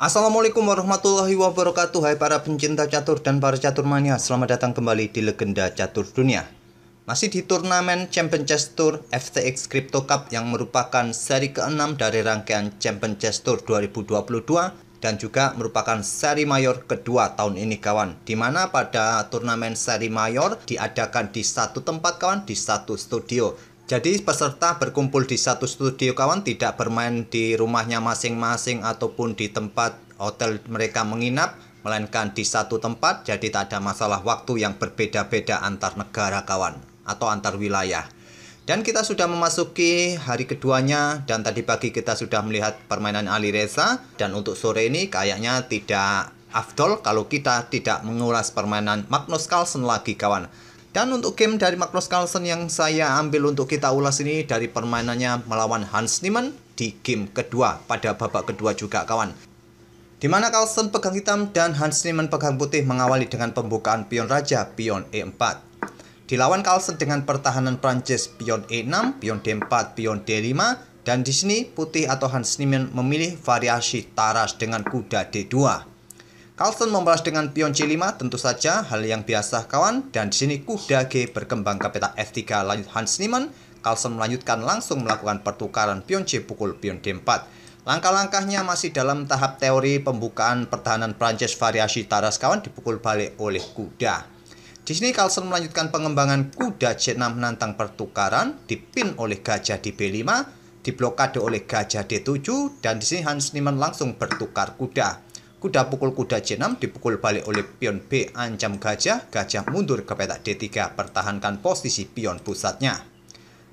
Assalamualaikum warahmatullahi wabarakatuh Hai para pencinta catur dan para catur mania Selamat datang kembali di Legenda Catur Dunia Masih di turnamen Champion Chess Tour FTX Crypto Cup Yang merupakan seri ke-6 dari rangkaian Champion Chess Tour 2022 Dan juga merupakan seri mayor kedua tahun ini kawan Dimana pada turnamen seri mayor diadakan di satu tempat kawan di satu studio jadi peserta berkumpul di satu studio kawan tidak bermain di rumahnya masing-masing ataupun di tempat hotel mereka menginap, melainkan di satu tempat jadi tak ada masalah waktu yang berbeda-beda antar negara kawan atau antar wilayah. Dan kita sudah memasuki hari keduanya dan tadi pagi kita sudah melihat permainan Ali Reza dan untuk sore ini kayaknya tidak afdol kalau kita tidak menguras permainan Magnus Carlsen lagi kawan. Dan untuk game dari Magnus Carlsen yang saya ambil untuk kita ulas ini dari permainannya melawan Hans Niemann di game kedua pada babak kedua juga kawan. Di mana Carlsen pegang hitam dan Hans Niemann pegang putih mengawali dengan pembukaan pion raja pion E4. Dilawan Carlsen dengan pertahanan Prancis pion E6, pion D4, pion D5 dan di sini putih atau Hans Niemann memilih variasi taras dengan kuda D2. Carlsen membalas dengan pion C5 tentu saja hal yang biasa kawan dan di sini kuda G berkembang ke peta F3 lanjut Hans Niemann. Carlsen melanjutkan langsung melakukan pertukaran pion C pukul pion D4. Langkah-langkahnya masih dalam tahap teori pembukaan pertahanan Prancis variasi taras kawan dipukul balik oleh kuda. Di sini Carlsen melanjutkan pengembangan kuda C6 menantang pertukaran, dipin oleh gajah di B5, diblokade oleh gajah D7, dan di sini Hans Niemann langsung bertukar kuda. Kuda pukul kuda C6 dipukul balik oleh pion B ancam gajah, gajah mundur ke petak D3 pertahankan posisi pion pusatnya.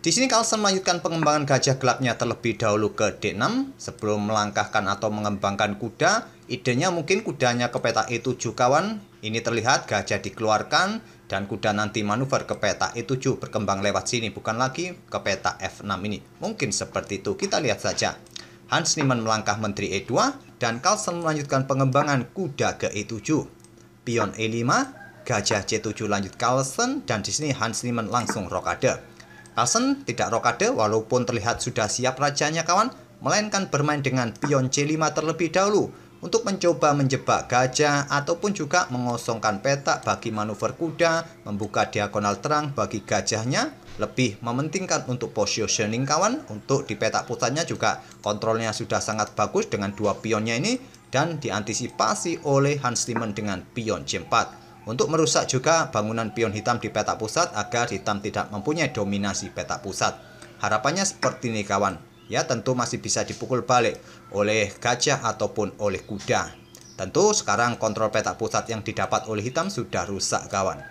Di sini Carlsen melanjutkan pengembangan gajah gelapnya terlebih dahulu ke D6 sebelum melangkahkan atau mengembangkan kuda. Idenya mungkin kudanya ke petak E7 kawan. Ini terlihat gajah dikeluarkan dan kuda nanti manuver ke petak E7 berkembang lewat sini bukan lagi ke petak F6 ini. Mungkin seperti itu. Kita lihat saja. Hans Niemann melangkah menteri E2 dan Carlsen melanjutkan pengembangan kuda ke E7. Pion E5, gajah C7 lanjut Carlsen dan di sini Hans Niemann langsung rokade. Carlsen tidak rokade walaupun terlihat sudah siap rajanya kawan, melainkan bermain dengan pion C5 terlebih dahulu untuk mencoba menjebak gajah ataupun juga mengosongkan petak bagi manuver kuda, membuka diagonal terang bagi gajahnya, lebih mementingkan untuk positioning kawan untuk di petak putarnya juga kontrolnya sudah sangat bagus dengan dua pionnya ini dan diantisipasi oleh Hans Timmen dengan pion C4 untuk merusak juga bangunan pion hitam di petak pusat agar hitam tidak mempunyai dominasi petak pusat harapannya seperti ini kawan ya tentu masih bisa dipukul balik oleh gajah ataupun oleh kuda. Tentu sekarang kontrol petak pusat yang didapat oleh hitam sudah rusak kawan.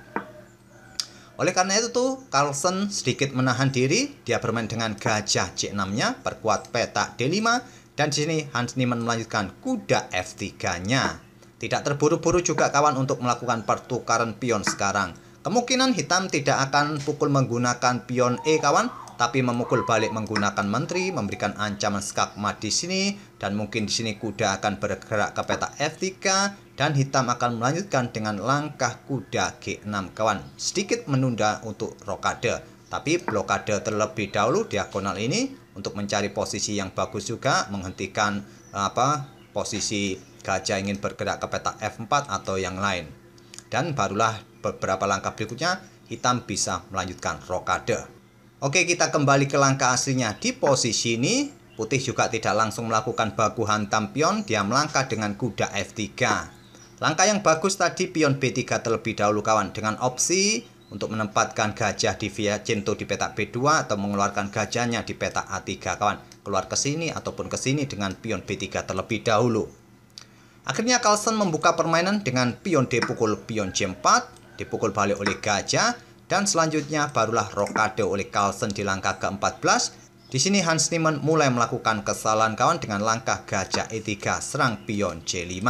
Oleh karena itu tuh Carlsen sedikit menahan diri, dia bermain dengan gajah C6-nya, perkuat petak D5 dan di sini Hans Niemann melanjutkan kuda F3-nya. Tidak terburu-buru juga kawan untuk melakukan pertukaran pion sekarang. Kemungkinan hitam tidak akan pukul menggunakan pion E kawan, tapi memukul balik menggunakan menteri, memberikan ancaman skakmat di sini, dan mungkin di sini kuda akan bergerak ke peta F3, dan hitam akan melanjutkan dengan langkah kuda G6 kawan. Sedikit menunda untuk rokade, tapi blokade terlebih dahulu diagonal ini untuk mencari posisi yang bagus juga, menghentikan apa posisi gajah ingin bergerak ke peta F4 atau yang lain. Dan barulah beberapa langkah berikutnya, hitam bisa melanjutkan rokade. Oke kita kembali ke langkah aslinya Di posisi ini Putih juga tidak langsung melakukan baku hantam pion Dia melangkah dengan kuda F3 Langkah yang bagus tadi pion B3 terlebih dahulu kawan Dengan opsi untuk menempatkan gajah di via cinto di petak B2 Atau mengeluarkan gajahnya di petak A3 kawan Keluar ke sini ataupun ke sini dengan pion B3 terlebih dahulu Akhirnya Carlsen membuka permainan dengan pion D pukul pion C4 Dipukul balik oleh gajah dan selanjutnya barulah rokade oleh Carlsen di langkah ke-14. Di sini Hans Niemann mulai melakukan kesalahan kawan dengan langkah gajah E3 serang pion C5.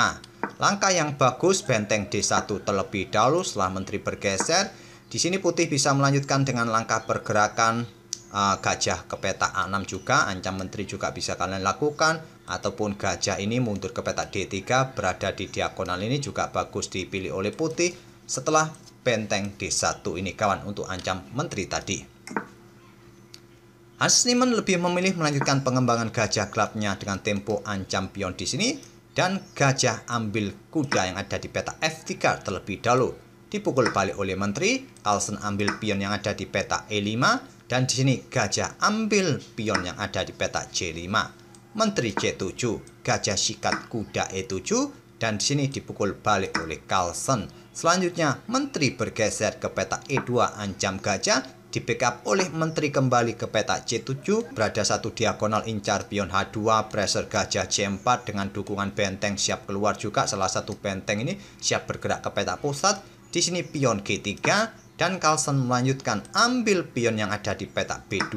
Langkah yang bagus benteng D1 terlebih dahulu setelah menteri bergeser. Di sini putih bisa melanjutkan dengan langkah pergerakan uh, gajah ke peta A6 juga. Ancam menteri juga bisa kalian lakukan. Ataupun gajah ini mundur ke peta D3 berada di diagonal ini juga bagus dipilih oleh putih. Setelah benteng D1 ini kawan untuk ancam menteri tadi. Hans Niemann lebih memilih melanjutkan pengembangan gajah gelapnya dengan tempo ancam pion di sini dan gajah ambil kuda yang ada di peta F3 terlebih dahulu. Dipukul balik oleh menteri, Carlsen ambil pion yang ada di peta E5 dan di sini gajah ambil pion yang ada di peta c 5 Menteri C7, gajah sikat kuda E7 dan di sini dipukul balik oleh Carlsen Selanjutnya, menteri bergeser ke peta E2 ancam gajah di backup oleh menteri kembali ke peta C7 berada satu diagonal incar pion H2 pressure gajah C4 dengan dukungan benteng siap keluar juga salah satu benteng ini siap bergerak ke peta pusat di sini pion G3 dan Carlsen melanjutkan ambil pion yang ada di peta B2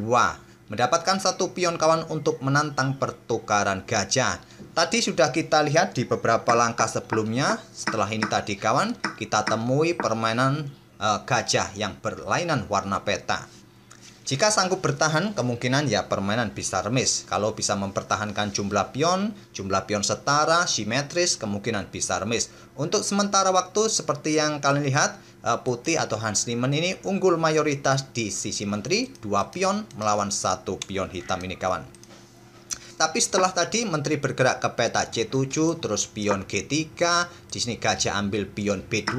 mendapatkan satu pion kawan untuk menantang pertukaran gajah. Tadi sudah kita lihat di beberapa langkah sebelumnya. Setelah ini tadi kawan, kita temui permainan e, gajah yang berlainan warna peta. Jika sanggup bertahan, kemungkinan ya permainan bisa remis. Kalau bisa mempertahankan jumlah pion, jumlah pion setara, simetris, kemungkinan bisa remis. Untuk sementara waktu, seperti yang kalian lihat, Eh, Putih atau Hans Niemann ini unggul mayoritas di sisi menteri, dua pion melawan satu pion hitam ini kawan. Tapi setelah tadi menteri bergerak ke peta C7, terus pion G3, di sini gajah ambil pion B2,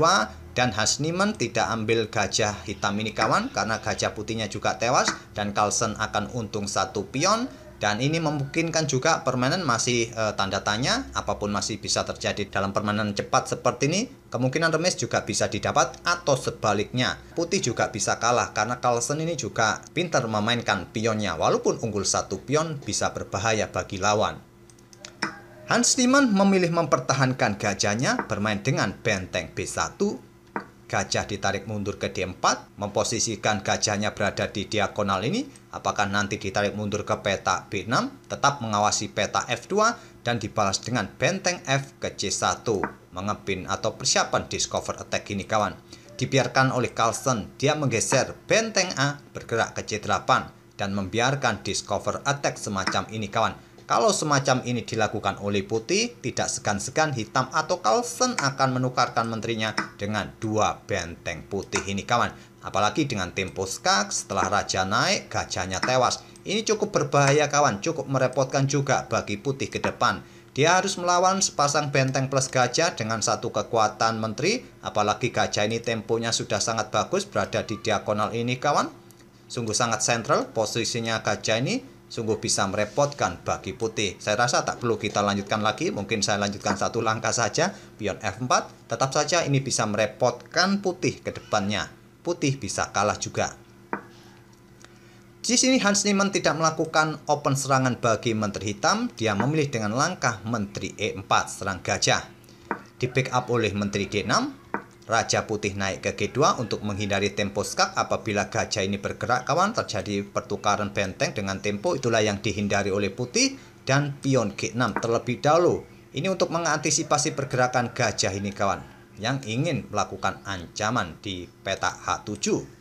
dan Hans Niemann tidak ambil gajah hitam ini kawan, karena gajah putihnya juga tewas, dan Carlsen akan untung satu pion, dan ini memungkinkan juga permainan masih e, tanda tanya, apapun masih bisa terjadi dalam permainan cepat seperti ini. Kemungkinan remis juga bisa didapat atau sebaliknya. Putih juga bisa kalah karena Carlsen ini juga pintar memainkan pionnya. Walaupun unggul satu pion bisa berbahaya bagi lawan. Hans Riemann memilih mempertahankan gajahnya bermain dengan benteng B1 gajah ditarik mundur ke D4, memposisikan gajahnya berada di diagonal ini, apakah nanti ditarik mundur ke peta B6, tetap mengawasi peta F2, dan dibalas dengan benteng F ke C1, mengepin atau persiapan discover attack ini kawan. Dibiarkan oleh Carlson, dia menggeser benteng A bergerak ke C8, dan membiarkan discover attack semacam ini kawan kalau semacam ini dilakukan oleh putih, tidak segan-segan hitam atau kalsen akan menukarkan menterinya dengan dua benteng putih ini kawan. Apalagi dengan tempo skak setelah raja naik, gajahnya tewas. Ini cukup berbahaya kawan, cukup merepotkan juga bagi putih ke depan. Dia harus melawan sepasang benteng plus gajah dengan satu kekuatan menteri, apalagi gajah ini temponya sudah sangat bagus berada di diagonal ini kawan. Sungguh sangat sentral posisinya gajah ini sungguh bisa merepotkan bagi putih. Saya rasa tak perlu kita lanjutkan lagi, mungkin saya lanjutkan satu langkah saja, pion F4, tetap saja ini bisa merepotkan putih ke depannya. Putih bisa kalah juga. Di sini Hans Niemann tidak melakukan open serangan bagi menteri hitam, dia memilih dengan langkah menteri E4 serang gajah. Di backup oleh menteri D6, Raja Putih naik ke G2 untuk menghindari tempo skak apabila gajah ini bergerak kawan terjadi pertukaran benteng dengan tempo itulah yang dihindari oleh Putih dan pion G6 terlebih dahulu. Ini untuk mengantisipasi pergerakan gajah ini kawan yang ingin melakukan ancaman di peta H7.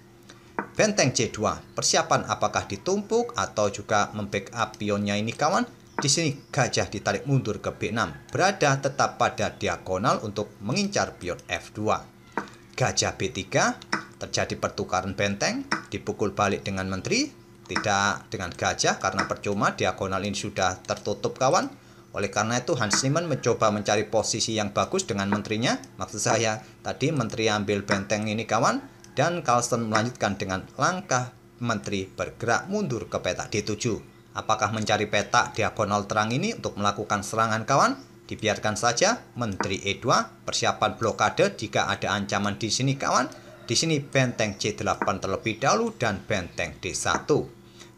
Benteng C2, persiapan apakah ditumpuk atau juga membackup pionnya ini kawan? Di sini gajah ditarik mundur ke B6, berada tetap pada diagonal untuk mengincar pion F2. Gajah B3, terjadi pertukaran benteng, dipukul balik dengan menteri, tidak dengan gajah karena percuma diagonal ini sudah tertutup kawan. Oleh karena itu Hans Niemann mencoba mencari posisi yang bagus dengan menterinya. Maksud saya tadi menteri ambil benteng ini kawan dan Carlsen melanjutkan dengan langkah menteri bergerak mundur ke peta D7. Apakah mencari peta diagonal terang ini untuk melakukan serangan kawan? Dibiarkan saja, Menteri E2 persiapan blokade jika ada ancaman di sini kawan. Di sini benteng C8 terlebih dahulu dan benteng D1.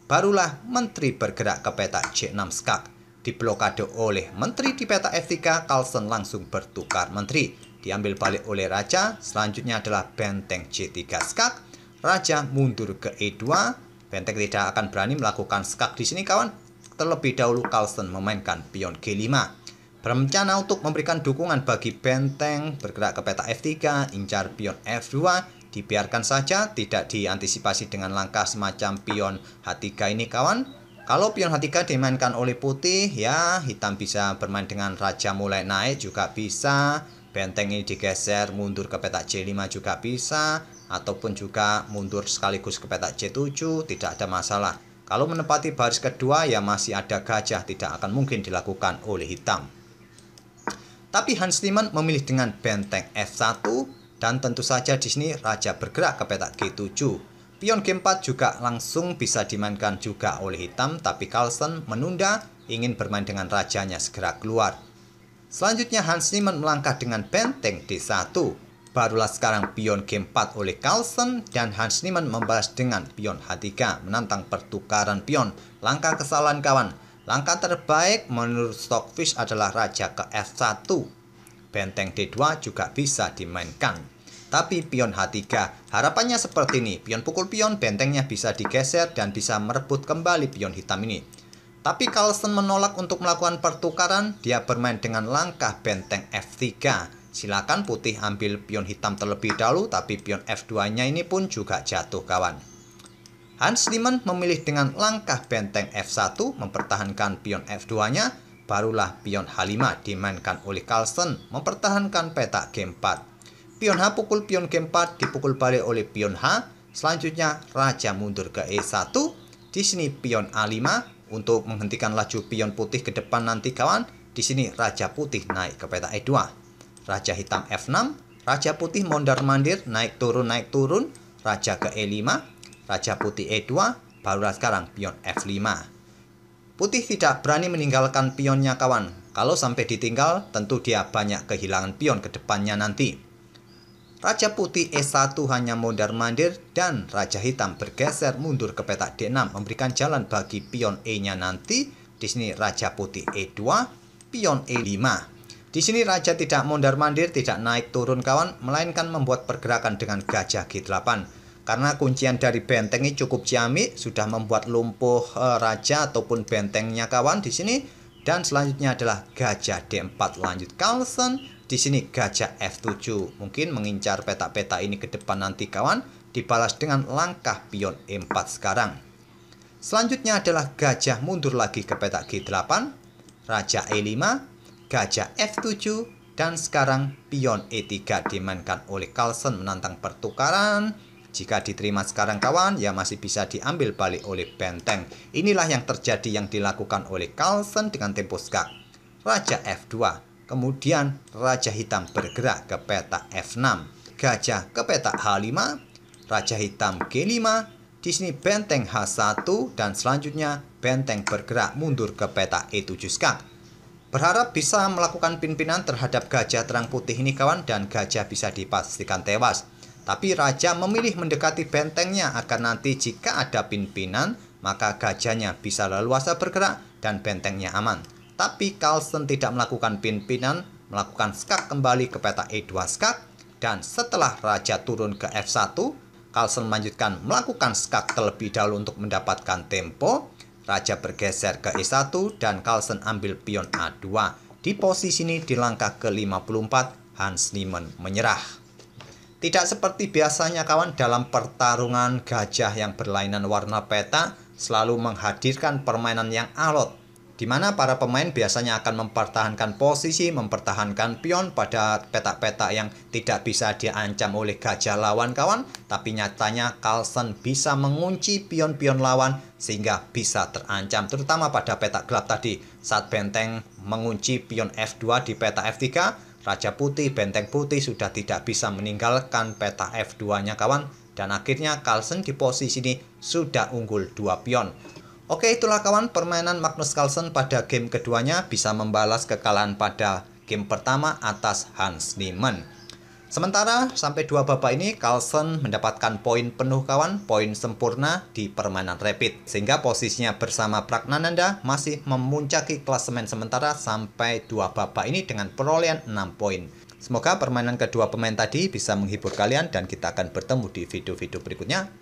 Barulah Menteri bergerak ke peta C6 skak. Diblokade oleh Menteri di peta F3, Carlsen langsung bertukar Menteri. Diambil balik oleh Raja, selanjutnya adalah benteng C3 skak. Raja mundur ke E2, Benteng tidak akan berani melakukan skak di sini kawan. Terlebih dahulu Carlsen memainkan pion G5. Berencana untuk memberikan dukungan bagi Benteng bergerak ke peta F3, incar pion F2, dibiarkan saja tidak diantisipasi dengan langkah semacam pion H3 ini kawan. Kalau pion H3 dimainkan oleh putih, ya hitam bisa bermain dengan raja mulai naik juga bisa. Benteng ini digeser mundur ke peta C5 juga bisa ataupun juga mundur sekaligus ke petak C7 tidak ada masalah. Kalau menempati baris kedua ya masih ada gajah tidak akan mungkin dilakukan oleh hitam. Tapi Hans Niemann memilih dengan benteng F1 dan tentu saja di sini raja bergerak ke petak G7. Pion G4 juga langsung bisa dimainkan juga oleh hitam, tapi Carlsen menunda ingin bermain dengan rajanya segera keluar. Selanjutnya Hans Niemann melangkah dengan benteng D1. Barulah sekarang pion G4 oleh Carlsen dan Hans Niemann membalas dengan pion H3 menantang pertukaran pion. Langkah kesalahan kawan. Langkah terbaik menurut Stockfish adalah raja ke F1. Benteng D2 juga bisa dimainkan. Tapi pion H3 harapannya seperti ini. Pion pukul pion bentengnya bisa digeser dan bisa merebut kembali pion hitam ini. Tapi Carlsen menolak untuk melakukan pertukaran, dia bermain dengan langkah benteng F3 Silakan putih ambil pion hitam terlebih dahulu, tapi pion F2-nya ini pun juga jatuh kawan. Hans Lehmann memilih dengan langkah benteng F1 mempertahankan pion F2-nya, barulah pion H5 dimainkan oleh Carlsen mempertahankan peta G4. Pion H pukul pion G4 dipukul balik oleh pion H, selanjutnya raja mundur ke E1, di sini pion A5 untuk menghentikan laju pion putih ke depan nanti kawan, di sini raja putih naik ke peta E2. Raja hitam F6, Raja putih mondar-mandir, naik turun, naik turun, Raja ke E5, Raja putih E2, barulah sekarang pion F5. Putih tidak berani meninggalkan pionnya kawan. Kalau sampai ditinggal, tentu dia banyak kehilangan pion ke depannya nanti. Raja putih E1 hanya mondar-mandir dan Raja hitam bergeser mundur ke petak D6 memberikan jalan bagi pion E-nya nanti. Di sini Raja putih E2, pion E5. Di sini raja tidak mondar-mandir, tidak naik turun kawan, melainkan membuat pergerakan dengan gajah G8. Karena kuncian dari benteng cukup ciamik, sudah membuat lumpuh e, raja ataupun bentengnya kawan di sini. Dan selanjutnya adalah gajah D4 lanjut Carlson di sini gajah F7. Mungkin mengincar peta-peta ini ke depan nanti kawan, dibalas dengan langkah pion E4 sekarang. Selanjutnya adalah gajah mundur lagi ke peta G8, raja E5, gajah F7, dan sekarang pion E3 dimainkan oleh Carlsen menantang pertukaran. Jika diterima sekarang kawan, ya masih bisa diambil balik oleh benteng. Inilah yang terjadi yang dilakukan oleh Carlsen dengan tempo skak. Raja F2, kemudian Raja Hitam bergerak ke peta F6. Gajah ke peta H5, Raja Hitam G5, di sini benteng H1, dan selanjutnya benteng bergerak mundur ke peta E7 skak. Berharap bisa melakukan pimpinan terhadap gajah terang putih ini kawan dan gajah bisa dipastikan tewas. Tapi raja memilih mendekati bentengnya agar nanti jika ada pimpinan, maka gajahnya bisa leluasa bergerak dan bentengnya aman. Tapi Carlson tidak melakukan pimpinan, melakukan skak kembali ke peta E2 skak, dan setelah raja turun ke F1, Carlson melanjutkan melakukan skak terlebih dahulu untuk mendapatkan tempo, Raja bergeser ke E1 dan Carlsen ambil pion A2. Di posisi ini di langkah ke-54, Hans Niemann menyerah. Tidak seperti biasanya kawan dalam pertarungan gajah yang berlainan warna peta selalu menghadirkan permainan yang alot di mana para pemain biasanya akan mempertahankan posisi, mempertahankan pion pada petak-petak yang tidak bisa diancam oleh gajah lawan kawan, tapi nyatanya Carlsen bisa mengunci pion-pion lawan sehingga bisa terancam, terutama pada petak gelap tadi. Saat benteng mengunci pion F2 di petak F3, Raja Putih, Benteng Putih sudah tidak bisa meninggalkan petak F2-nya kawan, dan akhirnya Carlsen di posisi ini sudah unggul dua pion. Oke itulah kawan permainan Magnus Carlsen pada game keduanya bisa membalas kekalahan pada game pertama atas Hans Niemann. Sementara sampai dua babak ini Carlsen mendapatkan poin penuh kawan, poin sempurna di permainan rapid sehingga posisinya bersama Pragnananda masih memuncaki klasemen sementara sampai dua babak ini dengan perolehan 6 poin. Semoga permainan kedua pemain tadi bisa menghibur kalian dan kita akan bertemu di video-video berikutnya.